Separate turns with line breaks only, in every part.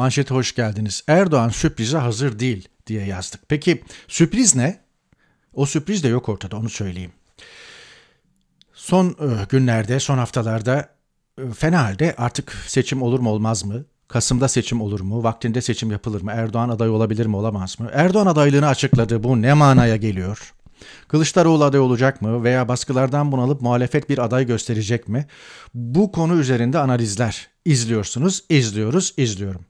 Manşete hoş geldiniz. Erdoğan sürprize hazır değil diye yazdık. Peki sürpriz ne? O sürpriz de yok ortada onu söyleyeyim. Son e, günlerde, son haftalarda e, fena halde artık seçim olur mu olmaz mı? Kasım'da seçim olur mu? Vaktinde seçim yapılır mı? Erdoğan aday olabilir mi olamaz mı? Erdoğan adaylığını açıkladı. Bu ne manaya geliyor? Kılıçdaroğlu aday olacak mı veya baskılardan bunalıp muhalefet bir aday gösterecek mi? Bu konu üzerinde analizler izliyorsunuz, izliyoruz, izliyorum.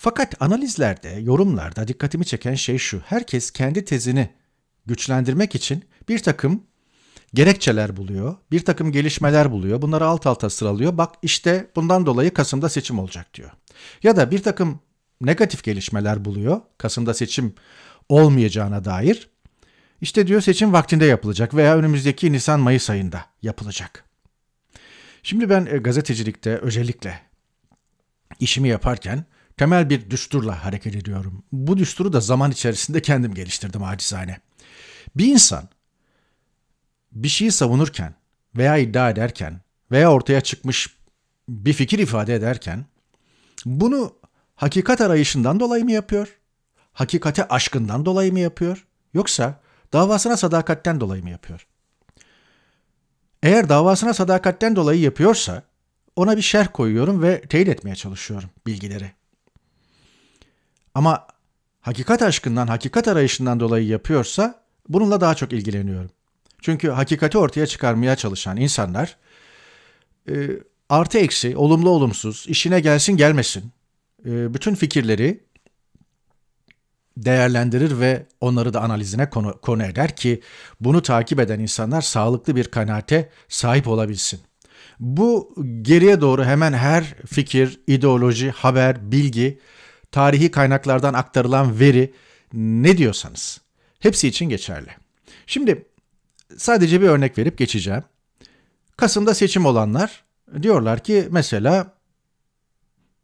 Fakat analizlerde, yorumlarda dikkatimi çeken şey şu. Herkes kendi tezini güçlendirmek için bir takım gerekçeler buluyor, bir takım gelişmeler buluyor. Bunları alt alta sıralıyor. Bak işte bundan dolayı Kasım'da seçim olacak diyor. Ya da bir takım negatif gelişmeler buluyor. Kasım'da seçim olmayacağına dair. İşte diyor seçim vaktinde yapılacak veya önümüzdeki Nisan-Mayıs ayında yapılacak. Şimdi ben e, gazetecilikte özellikle işimi yaparken temel bir düsturla hareket ediyorum. Bu düsturu da zaman içerisinde kendim geliştirdim acizane. Bir insan bir şeyi savunurken veya iddia ederken veya ortaya çıkmış bir fikir ifade ederken bunu hakikat arayışından dolayı mı yapıyor? Hakikate aşkından dolayı mı yapıyor? Yoksa davasına sadakatten dolayı mı yapıyor? Eğer davasına sadakatten dolayı yapıyorsa ona bir şerh koyuyorum ve teyit etmeye çalışıyorum bilgileri. Ama hakikat aşkından, hakikat arayışından dolayı yapıyorsa bununla daha çok ilgileniyorum. Çünkü hakikati ortaya çıkarmaya çalışan insanlar e, artı eksi, olumlu olumsuz, işine gelsin gelmesin e, bütün fikirleri değerlendirir ve onları da analizine konu, konu eder ki bunu takip eden insanlar sağlıklı bir kanaate sahip olabilsin. Bu geriye doğru hemen her fikir, ideoloji, haber, bilgi tarihi kaynaklardan aktarılan veri ne diyorsanız hepsi için geçerli. Şimdi sadece bir örnek verip geçeceğim. Kasım'da seçim olanlar diyorlar ki mesela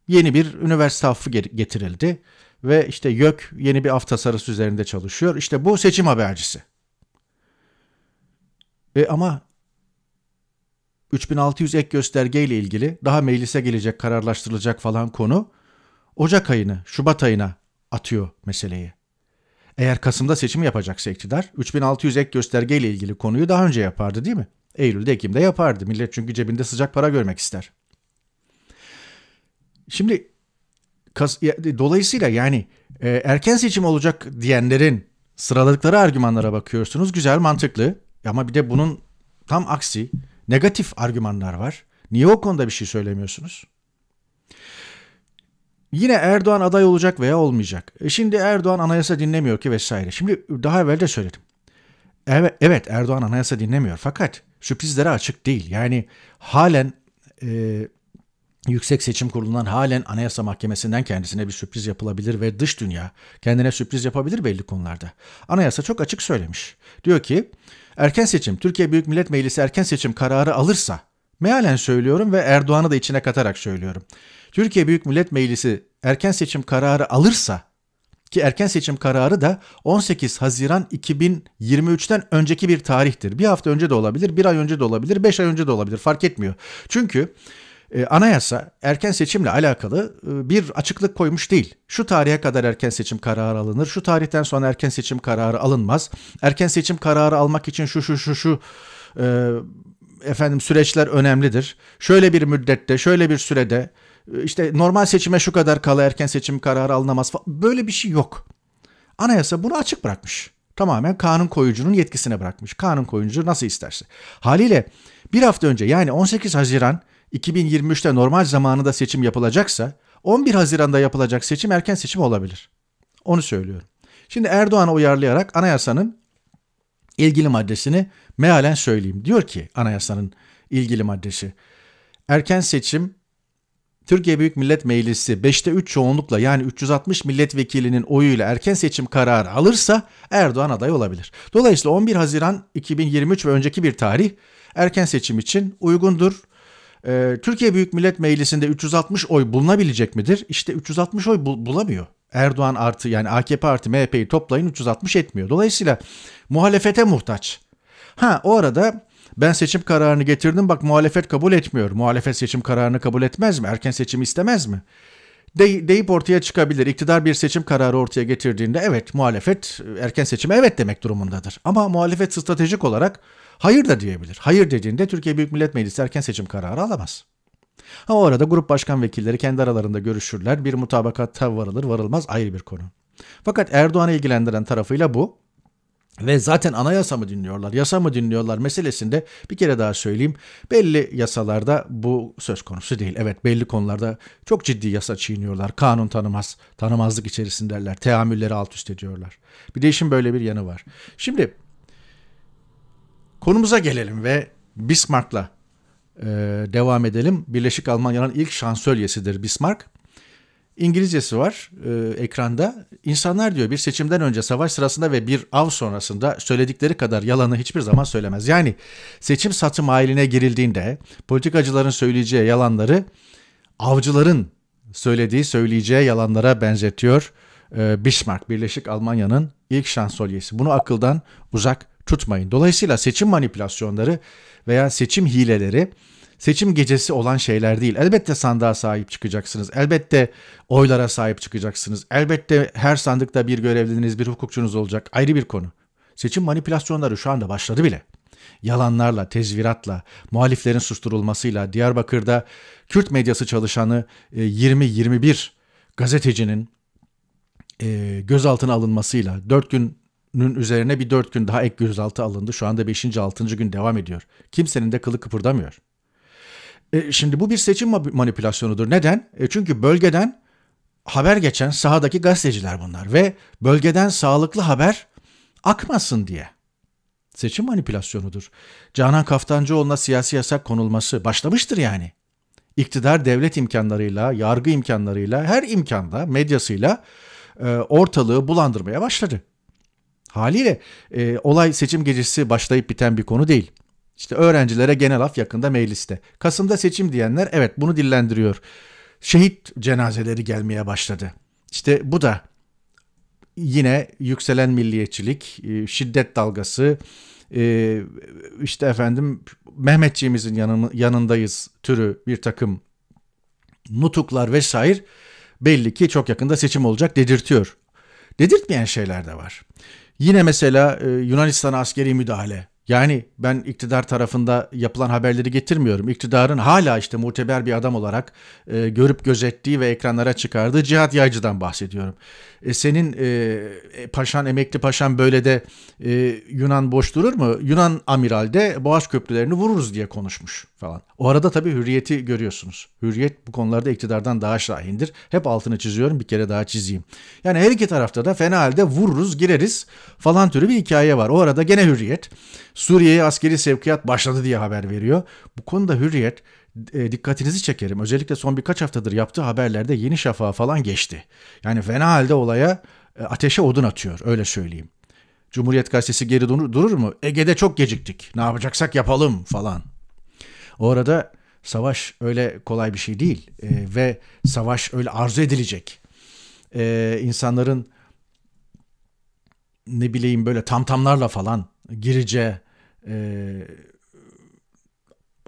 yeni bir üniversite affı getirildi ve işte YÖK yeni bir af tasarısı üzerinde çalışıyor. İşte bu seçim habercisi. E ama 3600 ek gösterge ile ilgili daha meclise gelecek kararlaştırılacak falan konu Ocak ayını, Şubat ayına atıyor meseleyi. Eğer Kasım'da seçim yapacaksa iktidar 3600 ek göstergeyle ilgili konuyu daha önce yapardı değil mi? Eylül'de, Ekim'de yapardı. Millet çünkü cebinde sıcak para görmek ister. Şimdi kas, ya, dolayısıyla yani e, erken seçim olacak diyenlerin sıraladıkları argümanlara bakıyorsunuz. Güzel, mantıklı ama bir de bunun tam aksi negatif argümanlar var. Niye o konuda bir şey söylemiyorsunuz? Yine Erdoğan aday olacak veya olmayacak. E şimdi Erdoğan anayasa dinlemiyor ki vesaire. Şimdi daha evvel de söyledim. Evet, evet Erdoğan anayasa dinlemiyor fakat sürprizlere açık değil. Yani halen e, Yüksek Seçim Kurulu'ndan halen Anayasa Mahkemesi'nden kendisine bir sürpriz yapılabilir ve dış dünya kendine sürpriz yapabilir belli konularda. Anayasa çok açık söylemiş. Diyor ki erken seçim Türkiye Büyük Millet Meclisi erken seçim kararı alırsa mealen söylüyorum ve Erdoğan'ı da içine katarak söylüyorum. Türkiye Büyük Millet Meclisi erken seçim kararı alırsa ki erken seçim kararı da 18 Haziran 2023'ten önceki bir tarihtir. Bir hafta önce de olabilir, bir ay önce de olabilir, beş ay önce de olabilir fark etmiyor. Çünkü e, anayasa erken seçimle alakalı e, bir açıklık koymuş değil. Şu tarihe kadar erken seçim kararı alınır, şu tarihten sonra erken seçim kararı alınmaz. Erken seçim kararı almak için şu şu şu şu e, efendim süreçler önemlidir. Şöyle bir müddette, şöyle bir sürede ee, işte normal seçime şu kadar kala erken seçim kararı alınamaz falan. Böyle bir şey yok. Anayasa bunu açık bırakmış. Tamamen kanun koyucunun yetkisine bırakmış. Kanun koyucu nasıl isterse. Haliyle bir hafta önce yani 18 Haziran 2023'te normal zamanında seçim yapılacaksa 11 Haziran'da yapılacak seçim erken seçim olabilir. Onu söylüyorum. Şimdi Erdoğan'a uyarlayarak anayasanın ilgili maddesini mealen söyleyeyim. Diyor ki anayasanın ilgili maddesi. Erken seçim Türkiye Büyük Millet Meclisi 5'te 3 çoğunlukla yani 360 milletvekilinin oyuyla erken seçim kararı alırsa Erdoğan aday olabilir. Dolayısıyla 11 Haziran 2023 ve önceki bir tarih erken seçim için uygundur. Ee, Türkiye Büyük Millet Meclisi'nde 360 oy bulunabilecek midir? İşte 360 oy bul- bulamıyor. Erdoğan artı yani AKP artı MHP'yi toplayın 360 etmiyor. Dolayısıyla muhalefete muhtaç. Ha o arada ben seçim kararını getirdim bak muhalefet kabul etmiyor. Muhalefet seçim kararını kabul etmez mi? Erken seçim istemez mi? De, deyip ortaya çıkabilir. İktidar bir seçim kararı ortaya getirdiğinde evet muhalefet e, erken seçime evet demek durumundadır. Ama muhalefet stratejik olarak hayır da diyebilir. Hayır dediğinde Türkiye Büyük Millet Meclisi erken seçim kararı alamaz. Ha o arada grup başkan vekilleri kendi aralarında görüşürler. Bir mutabakatta varılır varılmaz ayrı bir konu. Fakat Erdoğan'ı ilgilendiren tarafıyla bu ve zaten anayasa mı dinliyorlar, yasa mı dinliyorlar meselesinde bir kere daha söyleyeyim. Belli yasalarda bu söz konusu değil. Evet belli konularda çok ciddi yasa çiğniyorlar. Kanun tanımaz, tanımazlık içerisindeler. Teamülleri alt üst ediyorlar. Bir de işin böyle bir yanı var. Şimdi konumuza gelelim ve Bismarck'la e, devam edelim. Birleşik Almanya'nın ilk şansölyesidir Bismarck. İngilizcesi var e, ekranda. İnsanlar diyor bir seçimden önce savaş sırasında ve bir av sonrasında söyledikleri kadar yalanı hiçbir zaman söylemez. Yani seçim satım haline girildiğinde politikacıların söyleyeceği yalanları avcıların söylediği söyleyeceği yalanlara benzetiyor e, Bismarck Birleşik Almanya'nın ilk şansölyesi. Bunu akıldan uzak tutmayın. Dolayısıyla seçim manipülasyonları veya seçim hileleri seçim gecesi olan şeyler değil. Elbette sandığa sahip çıkacaksınız. Elbette oylara sahip çıkacaksınız. Elbette her sandıkta bir görevliniz, bir hukukçunuz olacak. Ayrı bir konu. Seçim manipülasyonları şu anda başladı bile. Yalanlarla, tezviratla, muhaliflerin susturulmasıyla Diyarbakır'da Kürt medyası çalışanı 20-21 e, gazetecinin e, gözaltına alınmasıyla 4 gün Nün üzerine bir dört gün daha ek gözaltı alındı. Şu anda beşinci altıncı gün devam ediyor. Kimsenin de kılı kıpırdamıyor. E, şimdi bu bir seçim manipülasyonudur. Neden? E, çünkü bölgeden haber geçen sahadaki gazeteciler bunlar ve bölgeden sağlıklı haber akmasın diye. Seçim manipülasyonudur. Canan Kaftancıoğlu'na siyasi yasak konulması başlamıştır yani. İktidar devlet imkanlarıyla, yargı imkanlarıyla, her imkanda medyasıyla e, ortalığı bulandırmaya başladı. Haliyle e, olay seçim gecesi başlayıp biten bir konu değil. İşte öğrencilere genel af yakında mecliste. Kasım'da seçim diyenler evet bunu dillendiriyor. Şehit cenazeleri gelmeye başladı. İşte bu da yine yükselen milliyetçilik, e, şiddet dalgası, e, işte efendim Mehmetçiğimizin yanındayız türü bir takım nutuklar vesaire belli ki çok yakında seçim olacak dedirtiyor. Dedirtmeyen şeyler de var. Yine mesela e, Yunanistan'a askeri müdahale yani ben iktidar tarafında yapılan haberleri getirmiyorum. İktidarın hala işte muteber bir adam olarak e, görüp gözettiği ve ekranlara çıkardığı Cihat Yaycı'dan bahsediyorum. E, senin e, e, paşan, emekli paşan böyle de e, Yunan boş durur mu? Yunan amiral de Boğaz köprülerini vururuz diye konuşmuş falan. O arada tabii hürriyeti görüyorsunuz. Hürriyet bu konularda iktidardan daha şahindir. Hep altını çiziyorum bir kere daha çizeyim. Yani her iki tarafta da fena halde vururuz gireriz falan türü bir hikaye var. O arada gene hürriyet Suriye'ye askeri sevkiyat başladı diye haber veriyor. Bu konuda hürriyet e, dikkatinizi çekerim. Özellikle son birkaç haftadır yaptığı haberlerde Yeni Şafak'a falan geçti. Yani fena halde olaya e, ateşe odun atıyor öyle söyleyeyim. Cumhuriyet Gazetesi geri durur, durur mu? Ege'de çok geciktik. Ne yapacaksak yapalım falan. O arada savaş öyle kolay bir şey değil e, ve savaş öyle arzu edilecek. E, insanların ne bileyim böyle tamtamlarla falan girece e,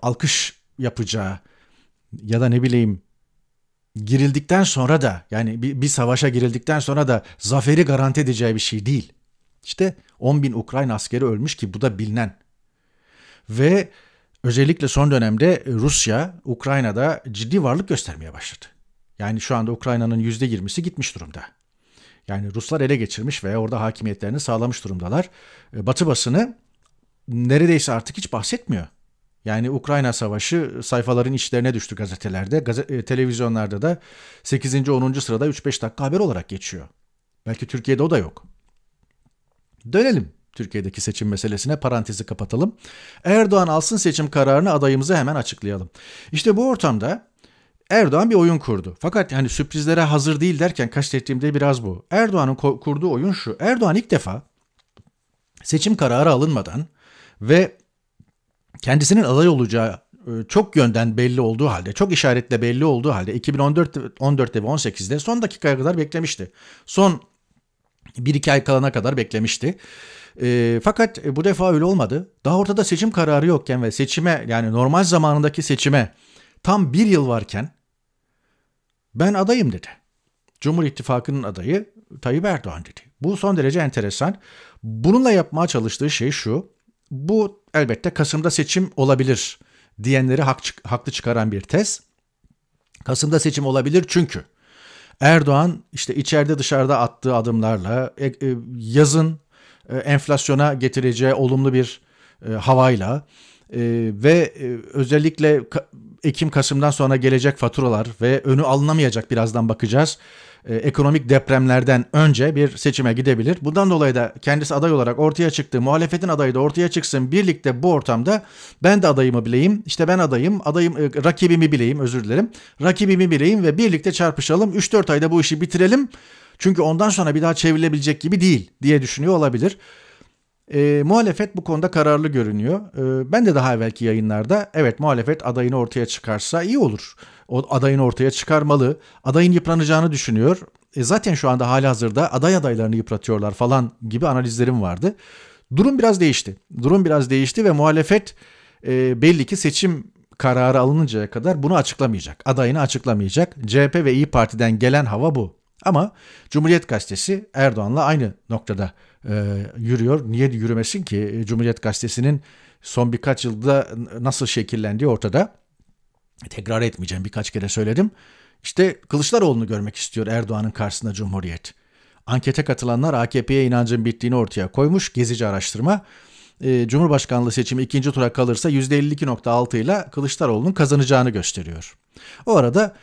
alkış yapacağı ya da ne bileyim girildikten sonra da yani bir, bir savaşa girildikten sonra da zaferi garanti edeceği bir şey değil. İşte 10 bin Ukrayna askeri ölmüş ki bu da bilinen. Ve özellikle son dönemde Rusya Ukrayna'da ciddi varlık göstermeye başladı. Yani şu anda Ukrayna'nın %20'si gitmiş durumda. Yani Ruslar ele geçirmiş veya orada hakimiyetlerini sağlamış durumdalar. Batı basını neredeyse artık hiç bahsetmiyor. Yani Ukrayna Savaşı e, sayfaların içlerine düştü gazetelerde. Gazete, televizyonlarda da 8. 10. sırada 3-5 dakika haber olarak geçiyor. Belki Türkiye'de o da yok. Dönelim Türkiye'deki seçim meselesine parantezi kapatalım. Erdoğan alsın seçim kararını adayımızı hemen açıklayalım. İşte bu ortamda Erdoğan bir oyun kurdu. Fakat hani sürprizlere hazır değil derken kastettiğimde biraz bu. Erdoğan'ın kurduğu oyun şu. Erdoğan ilk defa seçim kararı alınmadan ve kendisinin aday olacağı e, çok yönden belli olduğu halde, çok işaretle belli olduğu halde 2014 14'te ve 18'de son dakikaya kadar beklemişti. Son 1-2 ay kalana kadar beklemişti. E, fakat e, bu defa öyle olmadı. Daha ortada seçim kararı yokken ve seçime yani normal zamanındaki seçime tam bir yıl varken ben adayım dedi. Cumhur İttifakı'nın adayı Tayyip Erdoğan dedi. Bu son derece enteresan. Bununla yapmaya çalıştığı şey şu. Bu elbette Kasım'da seçim olabilir diyenleri hak, haklı çıkaran bir tez. Kasım'da seçim olabilir çünkü Erdoğan işte içeride dışarıda attığı adımlarla e, e, yazın e, enflasyona getireceği olumlu bir havayla ve özellikle Ekim-Kasım'dan sonra gelecek faturalar ve önü alınamayacak birazdan bakacağız. E, ekonomik depremlerden önce bir seçime gidebilir. Bundan dolayı da kendisi aday olarak ortaya çıktı. Muhalefetin adayı da ortaya çıksın. Birlikte bu ortamda ben de adayımı bileyim. İşte ben adayım. Adayım e, rakibimi bileyim özür dilerim. Rakibimi bileyim ve birlikte çarpışalım. 3-4 ayda bu işi bitirelim. Çünkü ondan sonra bir daha çevrilebilecek gibi değil diye düşünüyor olabilir. E, muhalefet bu konuda kararlı görünüyor. E, ben de daha evvelki yayınlarda evet muhalefet adayını ortaya çıkarsa iyi olur. O adayını ortaya çıkarmalı. Adayın yıpranacağını düşünüyor. E, zaten şu anda hali hazırda aday adaylarını yıpratıyorlar falan gibi analizlerim vardı. Durum biraz değişti. Durum biraz değişti ve muhalefet e, belli ki seçim kararı alınıncaya kadar bunu açıklamayacak. Adayını açıklamayacak. CHP ve İyi Parti'den gelen hava bu. Ama Cumhuriyet Gazetesi Erdoğan'la aynı noktada e, yürüyor. Niye yürümesin ki? E, Cumhuriyet Gazetesi'nin son birkaç yılda nasıl şekillendiği ortada. Tekrar etmeyeceğim birkaç kere söyledim. İşte Kılıçdaroğlu'nu görmek istiyor Erdoğan'ın karşısında Cumhuriyet. Ankete katılanlar AKP'ye inancın bittiğini ortaya koymuş. Gezici araştırma. E, Cumhurbaşkanlığı seçimi ikinci tura kalırsa %52.6 ile Kılıçdaroğlu'nun kazanacağını gösteriyor. O arada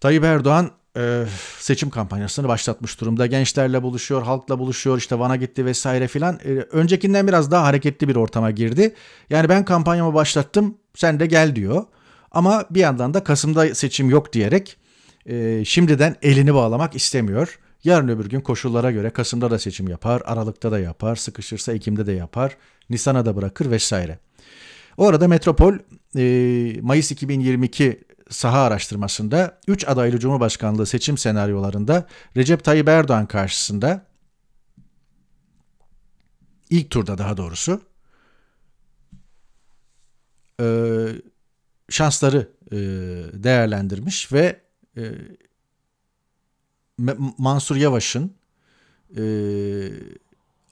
Tayyip Erdoğan e, seçim kampanyasını başlatmış durumda. Gençlerle buluşuyor, halkla buluşuyor, işte Van'a gitti vesaire filan. E, öncekinden biraz daha hareketli bir ortama girdi. Yani ben kampanyamı başlattım, sen de gel diyor. Ama bir yandan da Kasım'da seçim yok diyerek e, şimdiden elini bağlamak istemiyor. Yarın öbür gün koşullara göre Kasım'da da seçim yapar, Aralık'ta da yapar, sıkışırsa Ekim'de de yapar, Nisan'a da bırakır vesaire. O arada Metropol e, Mayıs 2022 saha araştırmasında 3 adaylı Cumhurbaşkanlığı seçim senaryolarında Recep Tayyip Erdoğan karşısında ilk turda daha doğrusu e, şansları e, değerlendirmiş ve e, Mansur Yavaş'ın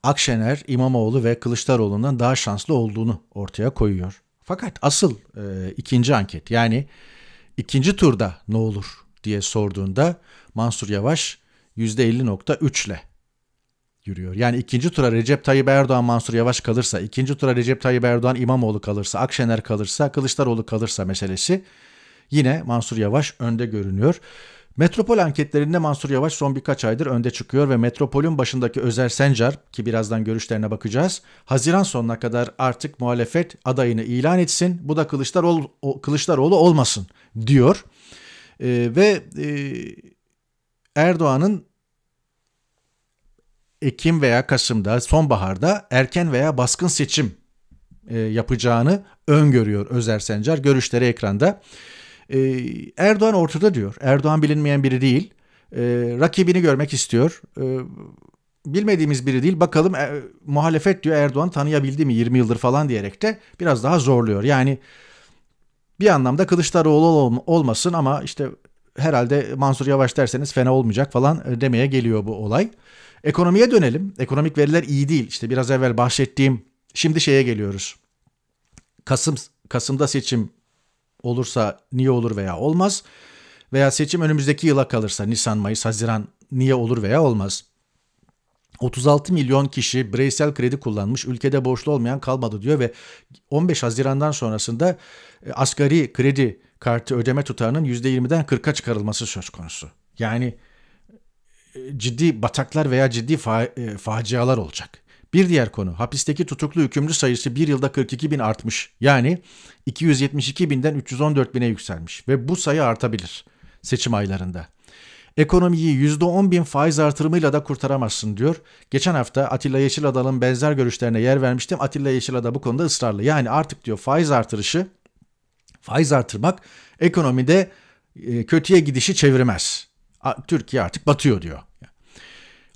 Akşener, İmamoğlu ve Kılıçdaroğlu'ndan daha şanslı olduğunu ortaya koyuyor. Fakat asıl e, ikinci anket yani ikinci turda ne olur diye sorduğunda Mansur Yavaş %50.3 ile yürüyor. Yani ikinci tura Recep Tayyip Erdoğan Mansur Yavaş kalırsa, ikinci tura Recep Tayyip Erdoğan İmamoğlu kalırsa, Akşener kalırsa, Kılıçdaroğlu kalırsa meselesi yine Mansur Yavaş önde görünüyor. Metropol anketlerinde Mansur Yavaş son birkaç aydır önde çıkıyor ve metropolün başındaki Özer Sencar ki birazdan görüşlerine bakacağız. Haziran sonuna kadar artık muhalefet adayını ilan etsin. Bu da Kılıçdaroğlu, Kılıçdaroğlu olmasın diyor. E, ve e, Erdoğan'ın Ekim veya Kasım'da sonbaharda erken veya baskın seçim e, yapacağını öngörüyor Özer Sencer görüşleri ekranda. E, Erdoğan ortada diyor. Erdoğan bilinmeyen biri değil. E, rakibini görmek istiyor. E, bilmediğimiz biri değil. Bakalım e, muhalefet diyor Erdoğan tanıyabildi mi 20 yıldır falan diyerek de biraz daha zorluyor. Yani bir anlamda Kılıçdaroğlu olmasın ama işte herhalde Mansur Yavaş derseniz fena olmayacak falan e, demeye geliyor bu olay. Ekonomiye dönelim. Ekonomik veriler iyi değil. İşte biraz evvel bahsettiğim şimdi şeye geliyoruz. Kasım Kasım'da seçim olursa niye olur veya olmaz veya seçim önümüzdeki yıla kalırsa Nisan, Mayıs, Haziran niye olur veya olmaz. 36 milyon kişi bireysel kredi kullanmış, ülkede borçlu olmayan kalmadı diyor ve 15 Haziran'dan sonrasında e, asgari kredi kartı ödeme tutarının %20'den 40'a çıkarılması söz konusu. Yani e, ciddi bataklar veya ciddi fa e, facialar olacak. Bir diğer konu hapisteki tutuklu hükümlü sayısı bir yılda 42 bin artmış. Yani 272 binden 314 bine yükselmiş ve bu sayı artabilir seçim aylarında. Ekonomiyi %10 bin faiz artırımıyla da kurtaramazsın diyor. Geçen hafta Atilla Yeşilada'nın benzer görüşlerine yer vermiştim. Atilla Yeşilada bu konuda ısrarlı. Yani artık diyor faiz artırışı, faiz artırmak ekonomide e, kötüye gidişi çevirmez. Türkiye artık batıyor diyor.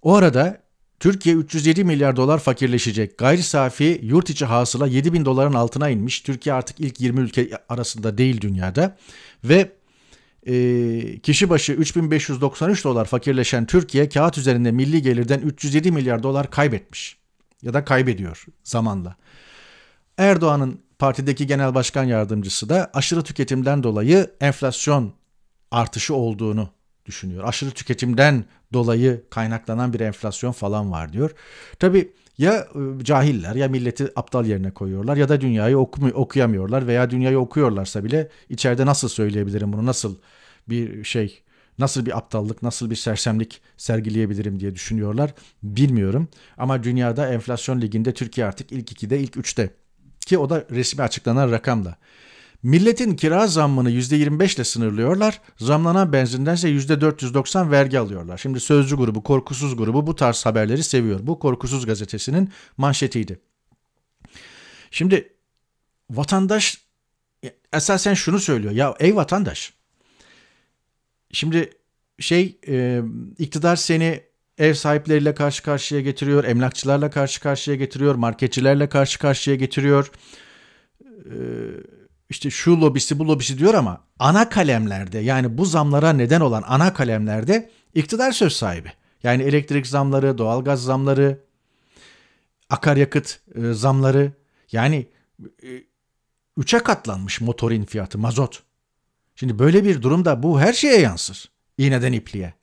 O arada Türkiye 307 milyar dolar fakirleşecek. Gayri safi yurt içi hasıla 7 bin doların altına inmiş. Türkiye artık ilk 20 ülke arasında değil dünyada. Ve ee, kişi başı 3593 dolar fakirleşen Türkiye kağıt üzerinde milli gelirden 307 milyar dolar kaybetmiş ya da kaybediyor zamanla. Erdoğan'ın partideki genel başkan yardımcısı da aşırı tüketimden dolayı enflasyon artışı olduğunu düşünüyor. Aşırı tüketimden dolayı kaynaklanan bir enflasyon falan var diyor. Tabi ya ıı, cahiller ya milleti aptal yerine koyuyorlar ya da dünyayı okum- okuyamıyorlar veya dünyayı okuyorlarsa bile içeride nasıl söyleyebilirim bunu nasıl bir şey nasıl bir aptallık, nasıl bir sersemlik sergileyebilirim diye düşünüyorlar bilmiyorum. Ama dünyada enflasyon liginde Türkiye artık ilk 2'de, ilk 3'te ki o da resmi açıklanan rakamla. Milletin kira zammını %25 ile sınırlıyorlar. Zamlanan benzinden ise %490 vergi alıyorlar. Şimdi Sözcü grubu, Korkusuz grubu bu tarz haberleri seviyor. Bu Korkusuz gazetesinin manşetiydi. Şimdi vatandaş esasen şunu söylüyor. Ya ey vatandaş. Şimdi şey e, iktidar seni ev sahipleriyle karşı karşıya getiriyor, emlakçılarla karşı karşıya getiriyor, marketçilerle karşı karşıya getiriyor. E, işte şu lobisi bu lobisi diyor ama ana kalemlerde yani bu zamlara neden olan ana kalemlerde iktidar söz sahibi. Yani elektrik zamları, doğalgaz zamları, akaryakıt e, zamları yani e, üçe katlanmış motorin fiyatı mazot. Şimdi böyle bir durumda bu her şeye yansır. İğneden ipliğe.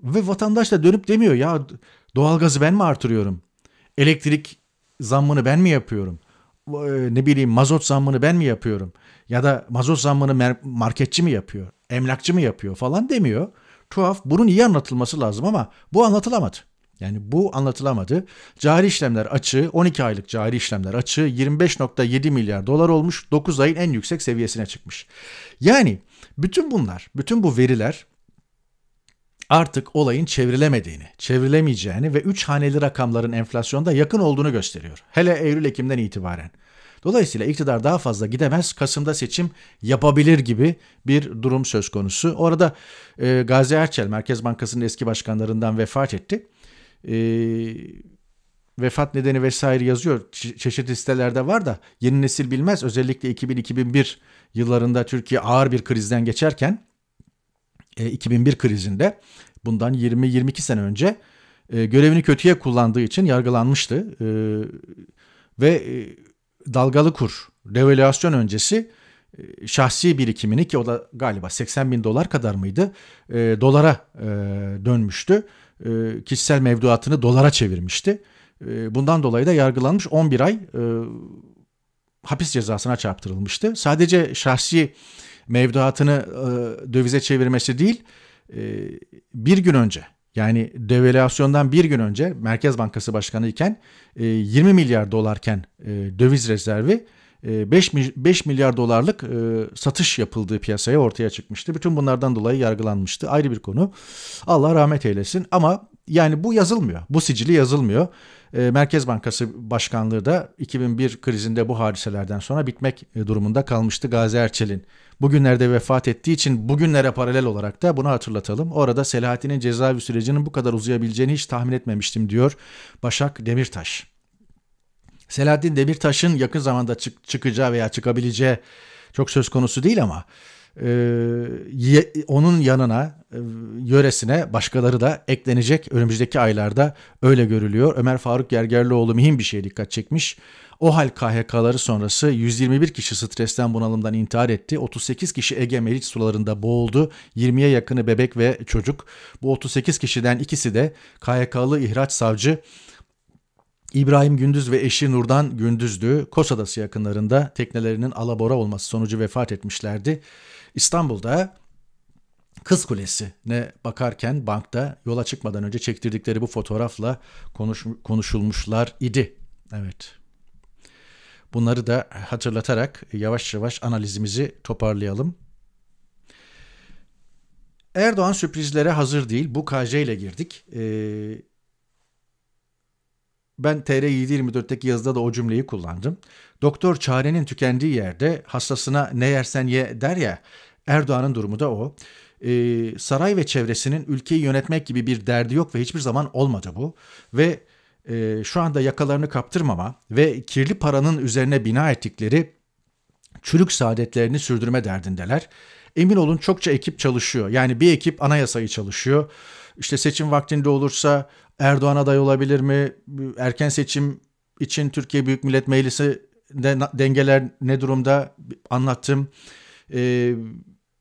Ve vatandaş da dönüp demiyor ya doğalgazı ben mi artırıyorum? Elektrik zammını ben mi yapıyorum? E, ne bileyim mazot zammını ben mi yapıyorum? Ya da mazot zammını marketçi mi yapıyor? Emlakçı mı yapıyor falan demiyor. Tuhaf. Bunun iyi anlatılması lazım ama bu anlatılamadı. Yani bu anlatılamadı. Cari işlemler açığı 12 aylık cari işlemler açığı 25.7 milyar dolar olmuş. 9 ayın en yüksek seviyesine çıkmış. Yani bütün bunlar, bütün bu veriler artık olayın çevrilemediğini, çevrilemeyeceğini ve 3 haneli rakamların enflasyonda yakın olduğunu gösteriyor. Hele Eylül-Ekim'den itibaren. Dolayısıyla iktidar daha fazla gidemez, Kasım'da seçim yapabilir gibi bir durum söz konusu. Orada e, Gazi Erçel, Merkez Bankası'nın eski başkanlarından vefat etti. E, vefat nedeni vesaire yazıyor. Çe- çeşitli sitelerde var da yeni nesil bilmez. Özellikle 2000-2001 yıllarında Türkiye ağır bir krizden geçerken 2001 e, krizinde bundan 20-22 sene önce e, görevini kötüye kullandığı için yargılanmıştı. E, ve dalgalı kur devalüasyon öncesi şahsi birikimini ki o da galiba 80 bin dolar kadar mıydı dolara dönmüştü. kişisel mevduatını dolara çevirmişti. bundan dolayı da yargılanmış 11 ay hapis cezasına çarptırılmıştı. Sadece şahsi mevduatını e, dövize çevirmesi değil e, bir gün önce yani devalüasyondan bir gün önce Merkez Bankası Başkanı iken e, 20 milyar dolarken e, döviz rezervi 5, e, 5 milyar dolarlık e, satış yapıldığı piyasaya ortaya çıkmıştı. Bütün bunlardan dolayı yargılanmıştı. Ayrı bir konu. Allah rahmet eylesin ama yani bu yazılmıyor. Bu sicili yazılmıyor. E, Merkez Bankası Başkanlığı da 2001 krizinde bu hadiselerden sonra bitmek e, durumunda kalmıştı Gazi Erçel'in. Bugünlerde vefat ettiği için bugünlere paralel olarak da bunu hatırlatalım. Orada Selahattin'in cezaevi sürecinin bu kadar uzayabileceğini hiç tahmin etmemiştim diyor Başak Demirtaş. Selahattin Demirtaş'ın yakın zamanda çık çıkacağı veya çıkabileceği çok söz konusu değil ama ee, onun yanına e, yöresine başkaları da eklenecek önümüzdeki aylarda öyle görülüyor. Ömer Faruk Gergerlioğlu mühim bir şeye dikkat çekmiş. O hal KHK'ları sonrası 121 kişi stresten bunalımdan intihar etti. 38 kişi Ege Meriç sularında boğuldu. 20'ye yakını bebek ve çocuk. Bu 38 kişiden ikisi de KHK'lı ihraç savcı İbrahim Gündüz ve eşi Nurdan Gündüz'dü. Kos Adası yakınlarında teknelerinin alabora olması sonucu vefat etmişlerdi. İstanbul'da Kız Kulesi'ne bakarken bankta yola çıkmadan önce çektirdikleri bu fotoğrafla konuş, konuşulmuşlar idi. Evet. Bunları da hatırlatarak yavaş yavaş analizimizi toparlayalım. Erdoğan sürprizlere hazır değil. Bu KJ ile girdik. Ee, ben TR724'teki yazıda da o cümleyi kullandım. Doktor çarenin tükendiği yerde hastasına ne yersen ye der ya Erdoğan'ın durumu da o. Ee, saray ve çevresinin ülkeyi yönetmek gibi bir derdi yok ve hiçbir zaman olmadı bu. Ve e, şu anda yakalarını kaptırmama ve kirli paranın üzerine bina ettikleri çürük saadetlerini sürdürme derdindeler. Emin olun çokça ekip çalışıyor. Yani bir ekip anayasayı çalışıyor. İşte seçim vaktinde olursa Erdoğan aday olabilir mi? Erken seçim için Türkiye Büyük Millet Meclisi de dengeler ne durumda anlattım. Ee,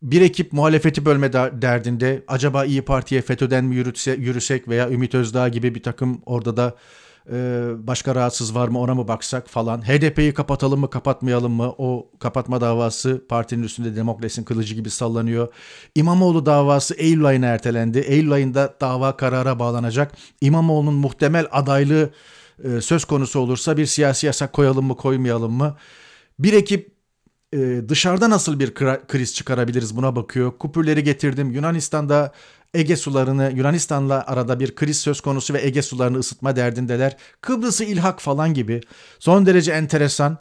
bir ekip muhalefeti bölme derdinde acaba İyi Parti'ye FETÖ'den mi yürütse, yürüsek veya Ümit Özdağ gibi bir takım orada da ee, başka rahatsız var mı ona mı baksak falan. HDP'yi kapatalım mı kapatmayalım mı? O kapatma davası partinin üstünde demokrasinin kılıcı gibi sallanıyor. İmamoğlu davası Eylül ayına ertelendi. Eylül ayında dava karara bağlanacak. İmamoğlu'nun muhtemel adaylığı e, söz konusu olursa bir siyasi yasak koyalım mı koymayalım mı? Bir ekip e, dışarıda nasıl bir kriz çıkarabiliriz buna bakıyor. Kupürleri getirdim. Yunanistan'da Ege sularını Yunanistan'la arada bir kriz söz konusu ve Ege sularını ısıtma derdindeler. Kıbrıs'ı ilhak falan gibi son derece enteresan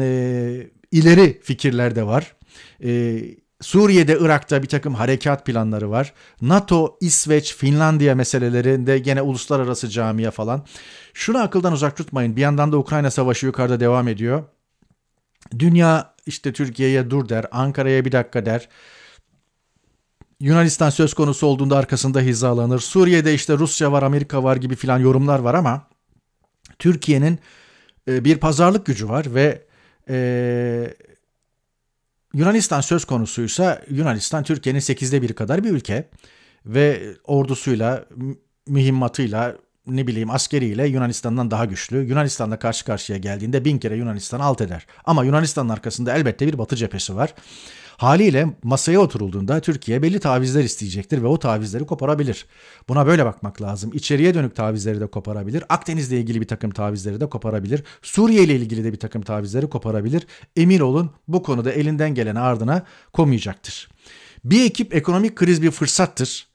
e, ileri fikirler de var. E, Suriye'de, Irak'ta bir takım harekat planları var. NATO, İsveç, Finlandiya meselelerinde gene uluslararası camia falan. Şunu akıldan uzak tutmayın. Bir yandan da Ukrayna Savaşı yukarıda devam ediyor. Dünya işte Türkiye'ye dur der, Ankara'ya bir dakika der. Yunanistan söz konusu olduğunda arkasında hizalanır. Suriye'de işte Rusya var, Amerika var gibi filan yorumlar var ama Türkiye'nin e, bir pazarlık gücü var ve e, Yunanistan söz konusuysa Yunanistan Türkiye'nin sekizde bir kadar bir ülke ve ordusuyla, mühimmatıyla, ne bileyim askeriyle Yunanistan'dan daha güçlü. Yunanistan'la karşı karşıya geldiğinde bin kere Yunanistan alt eder. Ama Yunanistan'ın arkasında elbette bir batı cephesi var. Haliyle masaya oturulduğunda Türkiye belli tavizler isteyecektir ve o tavizleri koparabilir. Buna böyle bakmak lazım. İçeriye dönük tavizleri de koparabilir. Akdeniz'le ilgili bir takım tavizleri de koparabilir. Suriye ile ilgili de bir takım tavizleri koparabilir. Emin olun bu konuda elinden gelen ardına komayacaktır. Bir ekip ekonomik kriz bir fırsattır.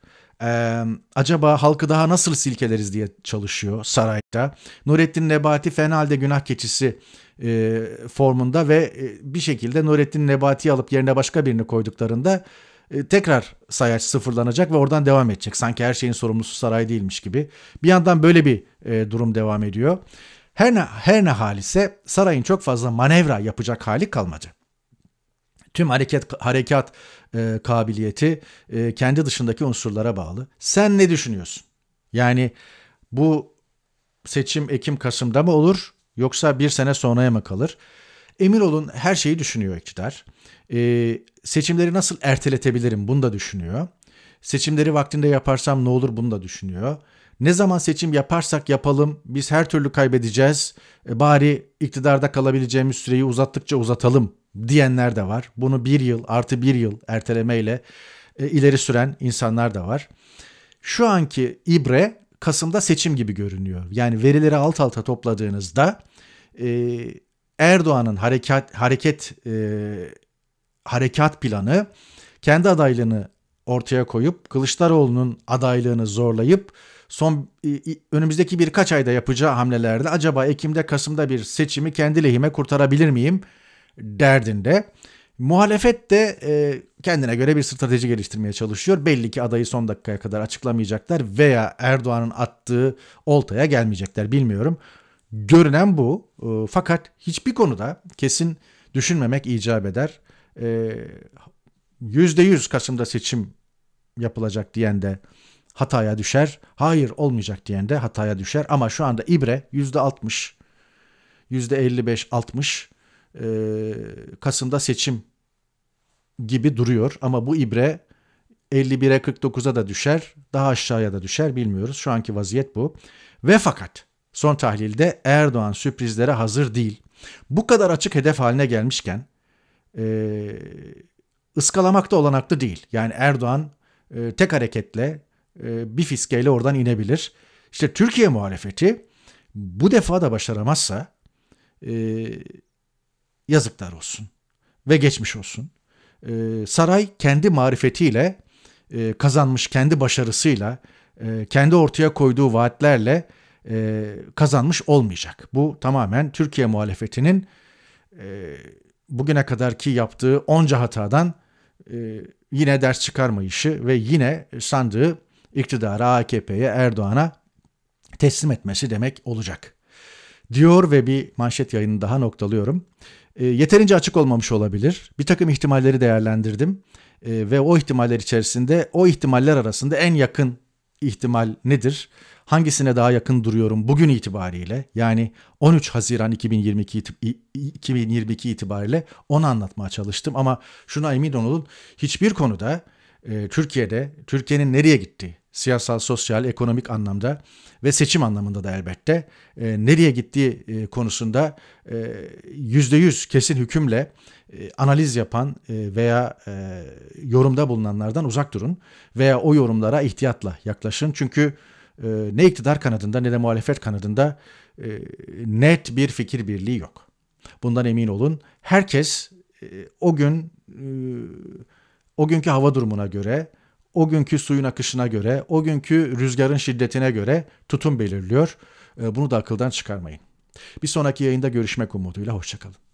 Ee, acaba halkı daha nasıl silkeleriz diye çalışıyor sarayda. Nurettin Nebati fena halde günah keçisi e, formunda ve e, bir şekilde Nurettin Nebati'yi alıp yerine başka birini koyduklarında e, tekrar sayaç sıfırlanacak ve oradan devam edecek. Sanki her şeyin sorumlusu saray değilmiş gibi. Bir yandan böyle bir e, durum devam ediyor. Her ne, her ne hal ise sarayın çok fazla manevra yapacak hali kalmadı. Tüm hareket harekat e, kabiliyeti e, kendi dışındaki unsurlara bağlı. Sen ne düşünüyorsun? Yani bu seçim Ekim Kasım'da mı olur? Yoksa bir sene sonraya mı kalır? Emin olun her şeyi düşünüyor iktidar. Ee, seçimleri nasıl erteletebilirim bunu da düşünüyor. Seçimleri vaktinde yaparsam ne olur bunu da düşünüyor. Ne zaman seçim yaparsak yapalım biz her türlü kaybedeceğiz. E, bari iktidarda kalabileceğimiz süreyi uzattıkça uzatalım diyenler de var. Bunu bir yıl artı bir yıl ertelemeyle e, ileri süren insanlar da var. Şu anki ibre Kasım'da seçim gibi görünüyor. Yani verileri alt alta topladığınızda e, Erdoğan'ın harekat hareket e, harekat planı kendi adaylığını ortaya koyup Kılıçdaroğlu'nun adaylığını zorlayıp son önümüzdeki birkaç ayda yapacağı hamlelerde acaba Ekim'de Kasım'da bir seçimi kendi lehime kurtarabilir miyim derdinde. Muhalefet de e, kendine göre bir strateji geliştirmeye çalışıyor. Belli ki adayı son dakikaya kadar açıklamayacaklar veya Erdoğan'ın attığı oltaya gelmeyecekler bilmiyorum. Görünen bu e, fakat hiçbir konuda kesin düşünmemek icap eder. E, %100 Kasım'da seçim yapılacak diyen de hataya düşer. Hayır olmayacak diyen de hataya düşer. Ama şu anda ibre %60, %55-60 e, Kasım'da seçim gibi duruyor ama bu ibre 51'e 49'a da düşer, daha aşağıya da düşer bilmiyoruz. Şu anki vaziyet bu. Ve fakat son tahlilde Erdoğan sürprizlere hazır değil. Bu kadar açık hedef haline gelmişken e, da olanaklı değil. Yani Erdoğan e, tek hareketle e, bir fiskeyle oradan inebilir. İşte Türkiye muhalefeti bu defa da başaramazsa e, yazıklar olsun ve geçmiş olsun. E, saray kendi marifetiyle e, kazanmış kendi başarısıyla e, kendi ortaya koyduğu vaatlerle e, kazanmış olmayacak. Bu tamamen Türkiye muhalefetinin e, bugüne kadarki yaptığı onca hatadan e, yine ders çıkarmayışı ve yine sandığı iktidara, AKP'ye, Erdoğan'a teslim etmesi demek olacak diyor ve bir manşet yayını daha noktalıyorum. E, yeterince açık olmamış olabilir. Bir takım ihtimalleri değerlendirdim e, ve o ihtimaller içerisinde o ihtimaller arasında en yakın ihtimal nedir? Hangisine daha yakın duruyorum bugün itibariyle? Yani 13 Haziran 2022, itib- 2022 itibariyle onu anlatmaya çalıştım ama şuna emin olun hiçbir konuda e, Türkiye'de Türkiye'nin nereye gittiği, siyasal, sosyal, ekonomik anlamda ve seçim anlamında da elbette e, nereye gittiği e, konusunda e, yüzde yüz kesin hükümle e, analiz yapan e, veya e, yorumda bulunanlardan uzak durun veya o yorumlara ihtiyatla yaklaşın çünkü e, ne iktidar kanadında ne de muhalefet kanadında e, net bir fikir birliği yok. Bundan emin olun. Herkes e, o gün e, o günkü hava durumuna göre o günkü suyun akışına göre, o günkü rüzgarın şiddetine göre tutum belirliyor. Ee, bunu da akıldan çıkarmayın. Bir sonraki yayında görüşmek umuduyla hoşçakalın.